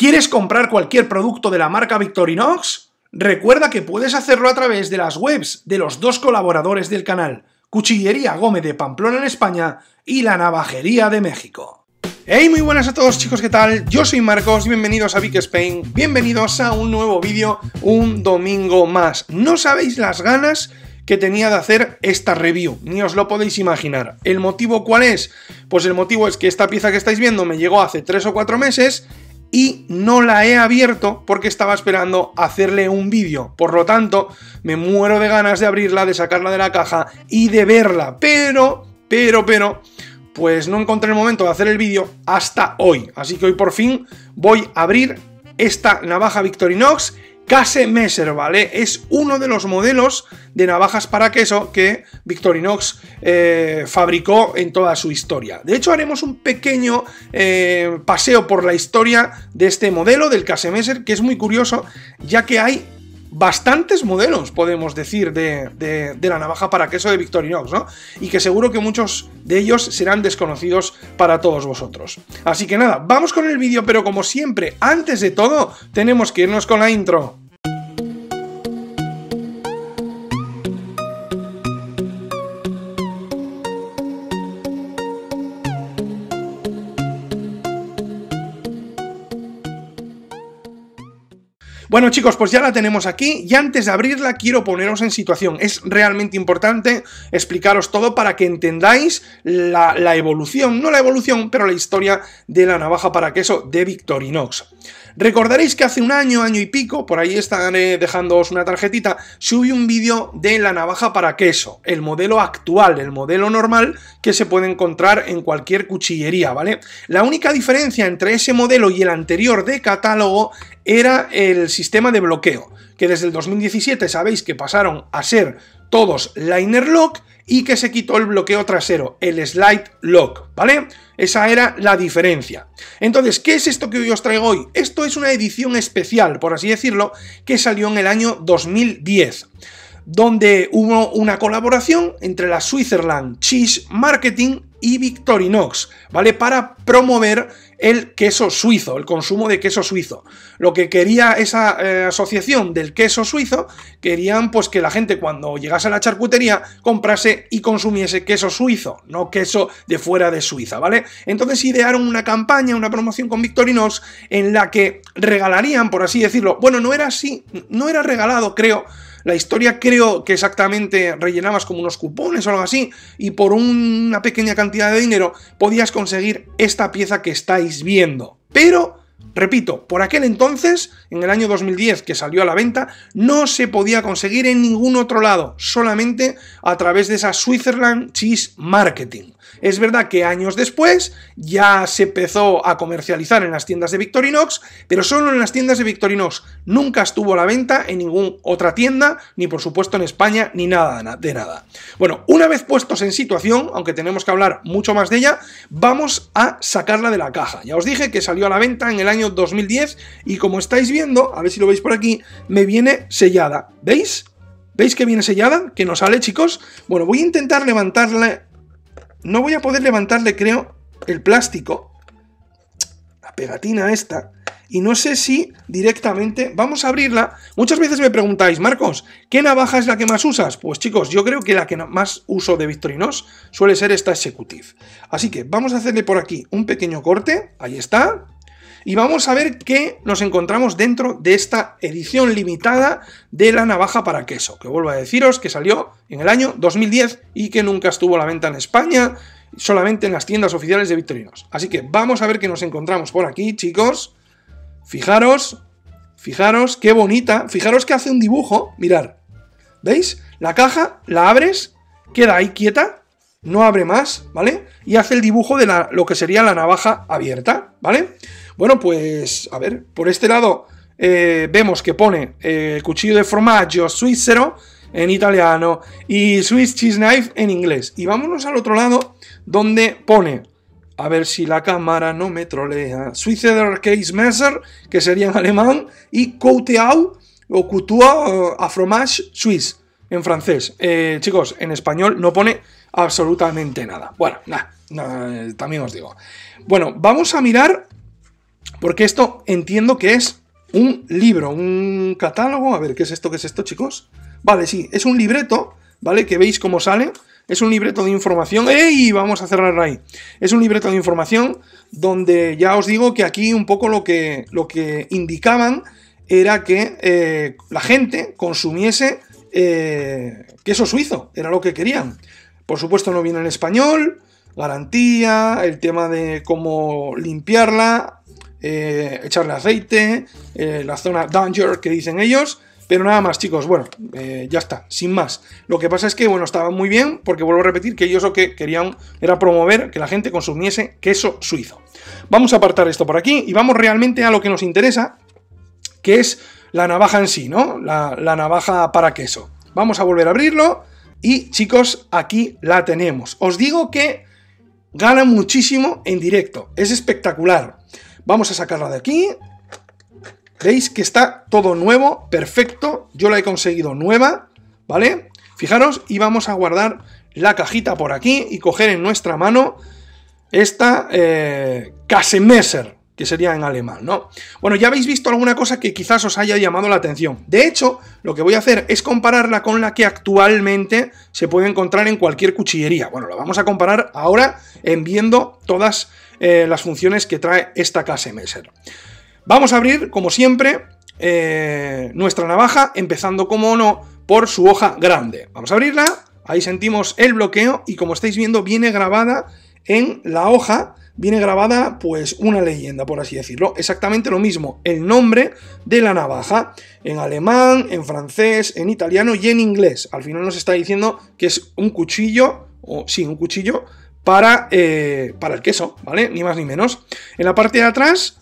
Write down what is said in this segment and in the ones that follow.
¿Quieres comprar cualquier producto de la marca Victorinox? Recuerda que puedes hacerlo a través de las webs de los dos colaboradores del canal, Cuchillería Gómez de Pamplona en España y La Navajería de México. Hey, muy buenas a todos chicos, ¿qué tal? Yo soy Marcos, bienvenidos a Big Spain, bienvenidos a un nuevo vídeo, un domingo más. No sabéis las ganas que tenía de hacer esta review, ni os lo podéis imaginar. ¿El motivo cuál es? Pues el motivo es que esta pieza que estáis viendo me llegó hace 3 o 4 meses y no la he abierto porque estaba esperando hacerle un vídeo. Por lo tanto, me muero de ganas de abrirla, de sacarla de la caja y de verla. Pero, pero, pero, pues no encontré el momento de hacer el vídeo hasta hoy. Así que hoy por fin voy a abrir esta navaja Victorinox Case Messer, ¿vale? Es uno de los modelos de navajas para queso que Victorinox eh, fabricó en toda su historia. De hecho, haremos un pequeño eh, paseo por la historia de este modelo del Case Messer, que es muy curioso, ya que hay bastantes modelos, podemos decir, de, la navaja para queso de Victorinox, ¿no? Y que seguro que muchos de ellos serán desconocidos para todos vosotros. Así que nada, vamos con el vídeo, pero como siempre, antes de todo, tenemos que irnos con la intro. Bueno chicos, pues ya la tenemos aquí y antes de abrirla quiero poneros en situación. Es realmente importante explicaros todo para que entendáis la, evolución, no la evolución, pero la historia de la navaja para queso de Victorinox. Recordaréis que hace un año, año y pico, por ahí estaré dejándoos una tarjetita, subí un vídeo de la navaja para queso, el modelo actual, el modelo normal que se puede encontrar en cualquier cuchillería, ¿vale? La única diferencia entre ese modelo y el anterior de catálogo era el sistema de bloqueo, que desde el 2017 sabéis que pasaron a ser todos liner lock y que se quitó el bloqueo trasero, el slide lock, ¿vale? Esa era la diferencia. Entonces, ¿qué es esto que hoy os traigo hoy? Esto es una edición especial, por así decirlo, que salió en el año 2010 donde hubo una colaboración entre la Switzerland Cheese Marketing y Victorinox, ¿vale? Para promover el queso suizo, el consumo de queso suizo. Lo que quería esa eh, asociación del queso suizo, querían pues que la gente cuando llegase a la charcutería comprase y consumiese queso suizo, no queso de fuera de Suiza, ¿vale? Entonces idearon una campaña, una promoción con Victorinox en la que regalarían, por así decirlo, bueno, no era así, no era regalado, creo, la historia creo que exactamente rellenabas como unos cupones o algo así, y por una pequeña cantidad de dinero podías conseguir esta pieza que estáis viendo. Pero Repito, por aquel entonces, en el año 2010 que salió a la venta, no se podía conseguir en ningún otro lado, solamente a través de esa Switzerland Cheese Marketing. Es verdad que años después ya se empezó a comercializar en las tiendas de Victorinox, pero solo en las tiendas de Victorinox. Nunca estuvo a la venta en ninguna otra tienda, ni por supuesto en España, ni nada de nada. Bueno, una vez puestos en situación, aunque tenemos que hablar mucho más de ella, vamos a sacarla de la caja. Ya os dije que salió a la venta en el año 2010 y como estáis viendo, a ver si lo veis por aquí, me viene sellada. ¿Veis? ¿Veis que viene sellada? ¿Que no sale, chicos? Bueno, voy a intentar levantarla no voy a poder levantarle, creo, el plástico, la pegatina esta, y no sé si directamente vamos a abrirla. Muchas veces me preguntáis, Marcos, ¿qué navaja es la que más usas? Pues chicos, yo creo que la que más uso de Victorinox suele ser esta Executive. Así que vamos a hacerle por aquí un pequeño corte, ahí está, y vamos a ver qué nos encontramos dentro de esta edición limitada de la navaja para queso, que vuelvo a deciros que salió en el año 2010 y que nunca estuvo a la venta en España, solamente en las tiendas oficiales de Victorinos. Así que vamos a ver qué nos encontramos por aquí, chicos. Fijaros, fijaros qué bonita, fijaros que hace un dibujo, mirar. ¿Veis? La caja la abres, queda ahí quieta, no abre más, ¿vale? Y hace el dibujo de la, lo que sería la navaja abierta, ¿vale? Bueno, pues a ver, por este lado eh, vemos que pone eh, cuchillo de formaggio suizero en italiano y Swiss cheese knife en inglés. Y vámonos al otro lado donde pone, a ver si la cámara no me trolea, suizeder Case Messer, que sería en alemán, y Couteau o couteau a fromage suisse en francés. Eh, chicos, en español no pone absolutamente nada. Bueno, nada, también os digo. Bueno, vamos a mirar porque esto entiendo que es un libro, un catálogo. A ver, ¿qué es esto? ¿Qué es esto, chicos? Vale, sí, es un libreto, ¿vale? Que veis cómo sale. Es un libreto de información. ¡Ey! Vamos a cerrar ahí. Es un libreto de información donde ya os digo que aquí un poco lo que, lo que indicaban era que eh, la gente consumiese eh, queso suizo. Era lo que querían. Por supuesto no viene en español. Garantía, el tema de cómo limpiarla, eh, echarle aceite, eh, la zona danger que dicen ellos. Pero nada más, chicos, bueno, eh, ya está, sin más. Lo que pasa es que, bueno, estaba muy bien, porque vuelvo a repetir que ellos lo que querían era promover que la gente consumiese queso suizo. Vamos a apartar esto por aquí y vamos realmente a lo que nos interesa, que es la navaja en sí, ¿no? La, la navaja para queso. Vamos a volver a abrirlo y, chicos, aquí la tenemos. Os digo que gana muchísimo en directo, es espectacular. Vamos a sacarla de aquí. Veis que está todo nuevo, perfecto. Yo la he conseguido nueva, ¿vale? Fijaros, y vamos a guardar la cajita por aquí y coger en nuestra mano esta eh, Casemeser, que sería en alemán, ¿no? Bueno, ya habéis visto alguna cosa que quizás os haya llamado la atención. De hecho, lo que voy a hacer es compararla con la que actualmente se puede encontrar en cualquier cuchillería. Bueno, la vamos a comparar ahora en viendo todas eh, las funciones que trae esta clase Messer. Vamos a abrir, como siempre, eh, nuestra navaja, empezando, como no, por su hoja grande. Vamos a abrirla, ahí sentimos el bloqueo y como estáis viendo viene grabada en la hoja viene grabada pues una leyenda, por así decirlo. Exactamente lo mismo, el nombre de la navaja, en alemán, en francés, en italiano y en inglés. Al final nos está diciendo que es un cuchillo, o sí, un cuchillo para, eh, para el queso, ¿vale? Ni más ni menos. En la parte de atrás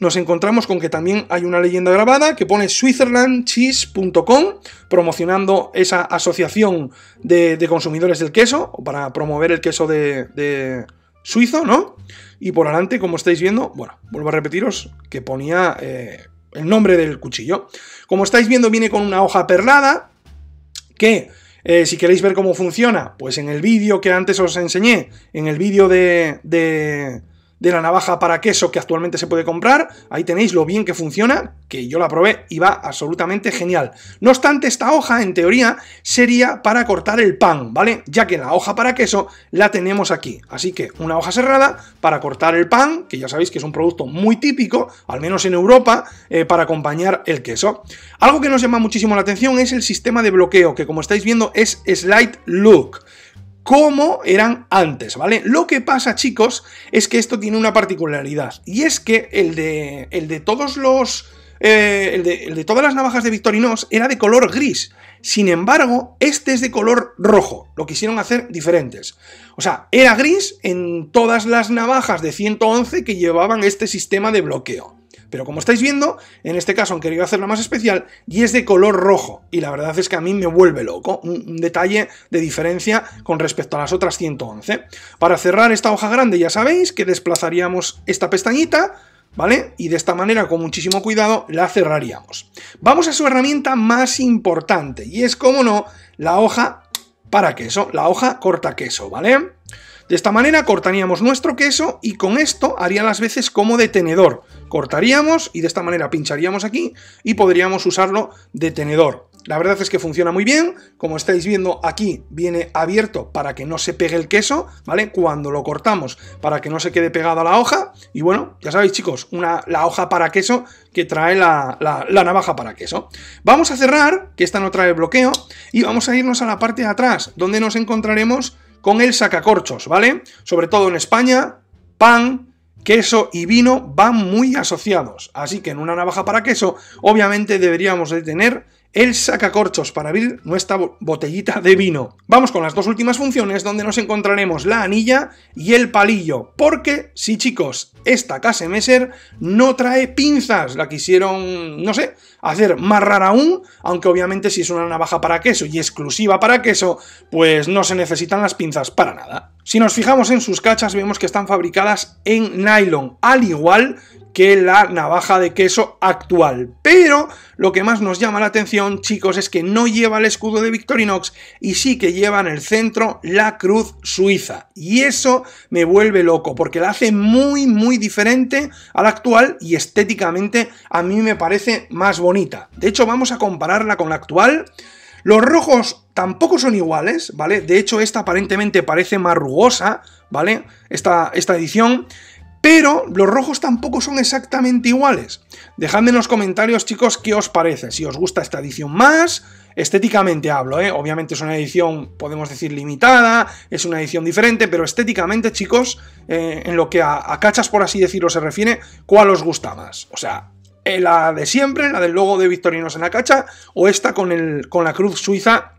nos encontramos con que también hay una leyenda grabada que pone switzerlandcheese.com promocionando esa asociación de, consumidores del queso para promover el queso de suizo, ¿no? Y por adelante, como estáis viendo, bueno, vuelvo a repetiros que ponía eh, el nombre del cuchillo. Como estáis viendo, viene con una hoja perlada que... Eh, si queréis ver cómo funciona, pues en el vídeo que antes os enseñé, en el vídeo de de la navaja para queso que actualmente se puede comprar. Ahí tenéis lo bien que funciona, que yo la probé y va absolutamente genial. No obstante, esta hoja en teoría sería para cortar el pan, ¿vale? Ya que la hoja para queso la tenemos aquí. Así que una hoja cerrada para cortar el pan, que ya sabéis que es un producto muy típico, al menos en Europa, eh, para acompañar el queso. Algo que nos llama muchísimo la atención es el sistema de bloqueo, que como estáis viendo es Slide Look como eran antes, ¿vale? Lo que pasa, chicos, es que esto tiene una particularidad, y es que el de, el de todos los... Eh, de, el, de, todas las navajas de Victorinox era de color gris. Sin embargo, este es de color rojo. Lo quisieron hacer diferentes. O sea, era gris en todas las navajas de 111 que llevaban este sistema de bloqueo. Pero como estáis viendo, en este caso han querido hacerla más especial y es de color rojo. Y la verdad es que a mí me vuelve loco. Un, un detalle de diferencia con respecto a las otras 111. Para cerrar esta hoja grande ya sabéis que desplazaríamos esta pestañita ¿vale? Y de esta manera, con muchísimo cuidado, la cerraríamos. Vamos a su herramienta más importante, y es, como no, la hoja para queso, la hoja corta queso, ¿vale? De esta manera cortaríamos nuestro queso y con esto haría las veces como de tenedor. Cortaríamos y de esta manera pincharíamos aquí y podríamos usarlo de tenedor. La verdad es que funciona muy bien, como estáis viendo aquí viene abierto para que no se pegue el queso, ¿vale? Cuando lo cortamos para que no se quede pegado a la hoja y bueno, ya sabéis chicos, la hoja para queso que trae la navaja para queso. Vamos a cerrar, que esta no trae bloqueo, y vamos a irnos a la parte de atrás, donde nos encontraremos con el sacacorchos, ¿vale? Sobre todo en España, PAN, Queso y vino van muy asociados, así que en una navaja para queso obviamente deberíamos de tener el sacacorchos para abrir nuestra botellita de vino. Vamos con las dos últimas funciones donde nos encontraremos la anilla y el palillo, porque sí chicos, esta case no trae pinzas, la quisieron, no sé, hacer más rara aún, aunque obviamente si es una navaja para queso y exclusiva para queso, pues no se necesitan las pinzas para nada. Si nos fijamos en sus cachas, vemos que están fabricadas en nylon, al igual que la navaja de queso actual. Pero lo que más nos llama la atención, chicos, es que no lleva el escudo de Victorinox y sí que lleva en el centro la cruz suiza. Y eso me vuelve loco, porque la hace muy, muy diferente a la actual y estéticamente a mí me parece más bonita. De hecho, vamos a compararla con la actual los rojos tampoco son iguales, ¿vale? De hecho, esta aparentemente parece más rugosa, ¿vale? Esta, esta edición. Pero los rojos tampoco son exactamente iguales. Dejadme en los comentarios, chicos, qué os parece. Si os gusta esta edición más, estéticamente hablo, ¿eh? Obviamente es una edición, podemos decir, limitada, es una edición diferente, pero estéticamente, chicos, eh, en lo que a cachas, por así decirlo, se refiere, ¿cuál os gusta más? O sea, eh, la de siempre, la del logo de Victorinos en la cacha, o esta con, el, con la cruz suiza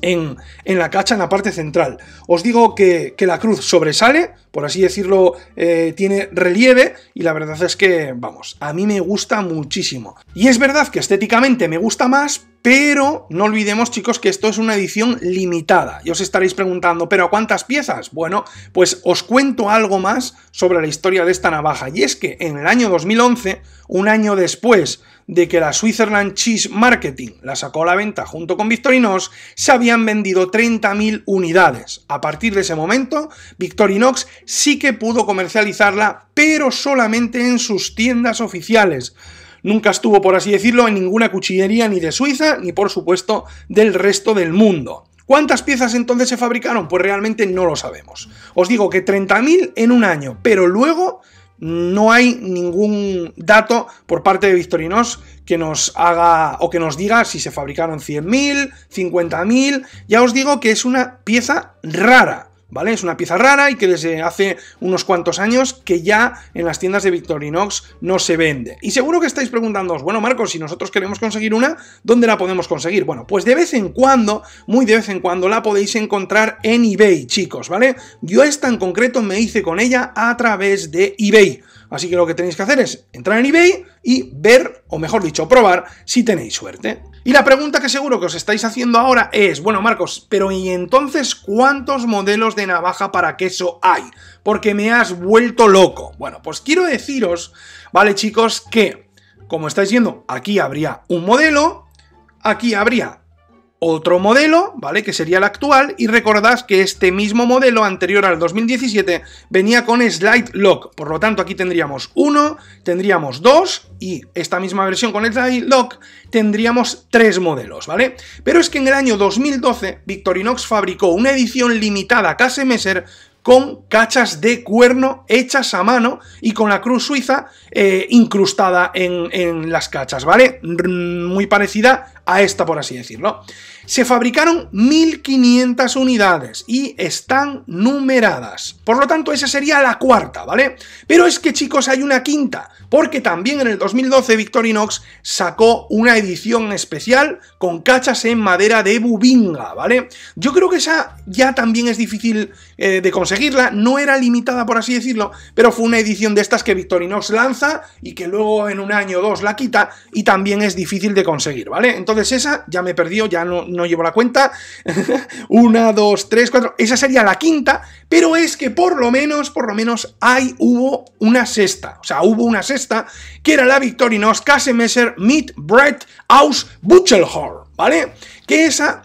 en, en, la cacha en la parte central. Os digo que, que la cruz sobresale, por así decirlo, eh, tiene relieve y la verdad es que, vamos, a mí me gusta muchísimo. Y es verdad que estéticamente me gusta más, pero no olvidemos, chicos, que esto es una edición limitada. Y os estaréis preguntando, ¿pero a cuántas piezas? Bueno, pues os cuento algo más sobre la historia de esta navaja. Y es que en el año 2011, un año después de que la Switzerland Cheese Marketing la sacó a la venta junto con Victorinox, se habían vendido 30.000 unidades. A partir de ese momento, Victorinox sí que pudo comercializarla, pero solamente en sus tiendas oficiales. Nunca estuvo, por así decirlo, en ninguna cuchillería ni de Suiza, ni por supuesto del resto del mundo. ¿Cuántas piezas entonces se fabricaron? Pues realmente no lo sabemos. Os digo que 30.000 en un año, pero luego no hay ningún dato por parte de Victorinos que nos haga o que nos diga si se fabricaron 100.000, 50.000. Ya os digo que es una pieza rara. ¿vale? Es una pieza rara y que desde hace unos cuantos años que ya en las tiendas de Victorinox no se vende. Y seguro que estáis preguntándoos, bueno Marcos, si nosotros queremos conseguir una, ¿dónde la podemos conseguir? Bueno, pues de vez en cuando, muy de vez en cuando, la podéis encontrar en eBay, chicos, ¿vale? Yo esta en concreto me hice con ella a través de eBay. Así que lo que tenéis que hacer es entrar en eBay y ver, o mejor dicho, probar si tenéis suerte. Y la pregunta que seguro que os estáis haciendo ahora es, bueno Marcos, pero ¿y entonces cuántos modelos de navaja para queso hay? Porque me has vuelto loco. Bueno, pues quiero deciros, vale chicos, que como estáis viendo, aquí habría un modelo, aquí habría otro modelo, ¿vale? Que sería el actual, y recordad que este mismo modelo anterior al 2017 venía con Slide Lock, por lo tanto aquí tendríamos uno, tendríamos dos, y esta misma versión con Slide Lock tendríamos tres modelos, ¿vale? Pero es que en el año 2012 Victorinox fabricó una edición limitada KS Messer con cachas de cuerno hechas a mano y con la cruz suiza eh, incrustada en las cachas, ¿vale? Mm, muy parecida a esta, por así decirlo. Se fabricaron 1.500 unidades y están numeradas. Por lo tanto, esa sería la cuarta, ¿vale? Pero es que, chicos, hay una quinta, porque también en el 2012 Victorinox sacó una edición especial con cachas en madera de bubinga, ¿vale? Yo creo que esa ya también es difícil eh, de conseguirla, no era limitada, por así decirlo, pero fue una edición de estas que Victorinox lanza y que luego en un año o dos la quita y también es difícil de conseguir, ¿vale? Entonces esa ya me perdió, ya no no llevo la cuenta. Una, dos, tres, cuatro. Esa sería la quinta, pero es que por lo menos, por lo menos, hay, hubo una sexta. O sea, hubo una sexta que era la Victorinos Casemesser Meat Bread aus Buchelhorn, ¿vale? Que esa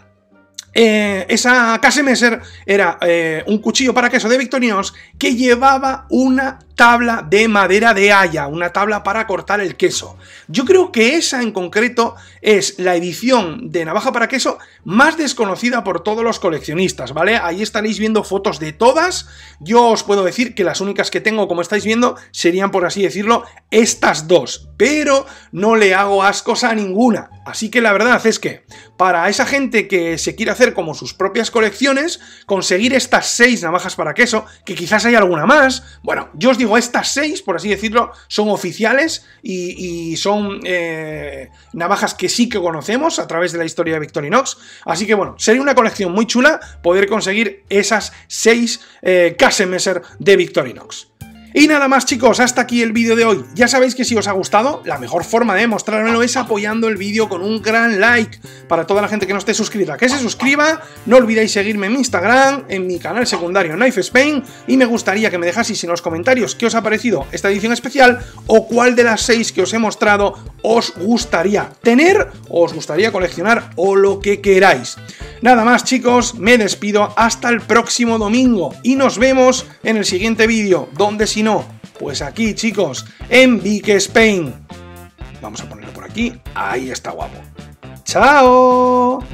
eh, esa Casemesser era eh, un cuchillo para queso de Victorinos que llevaba una tabla de madera de haya, una tabla para cortar el queso. Yo creo que esa en concreto es la edición de navaja para queso más desconocida por todos los coleccionistas, ¿vale? Ahí estaréis viendo fotos de todas. Yo os puedo decir que las únicas que tengo, como estáis viendo, serían, por así decirlo, estas dos. Pero no le hago ascos a ninguna. Así que la verdad es que para esa gente que se quiere hacer como sus propias colecciones, conseguir estas seis navajas para queso, que quizás hay alguna más, bueno, yo os digo estas seis, por así decirlo, son oficiales y, son eh, navajas que sí que conocemos a través de la historia de Victorinox. Así que bueno, sería una colección muy chula poder conseguir esas seis eh, messer de Victorinox. Y nada más chicos, hasta aquí el vídeo de hoy. Ya sabéis que si os ha gustado, la mejor forma de mostrármelo es apoyando el vídeo con un gran like. Para toda la gente que no esté suscrita, que se suscriba. No olvidéis seguirme en mi Instagram, en mi canal secundario Knife Spain. Y me gustaría que me dejaseis en los comentarios qué os ha parecido esta edición especial o cuál de las seis que os he mostrado os gustaría tener o os gustaría coleccionar o lo que queráis. Nada más chicos, me despido hasta el próximo domingo y nos vemos en el siguiente vídeo. ¿Dónde si no? Pues aquí chicos, en Big Spain. Vamos a ponerlo por aquí. Ahí está guapo. ¡Chao!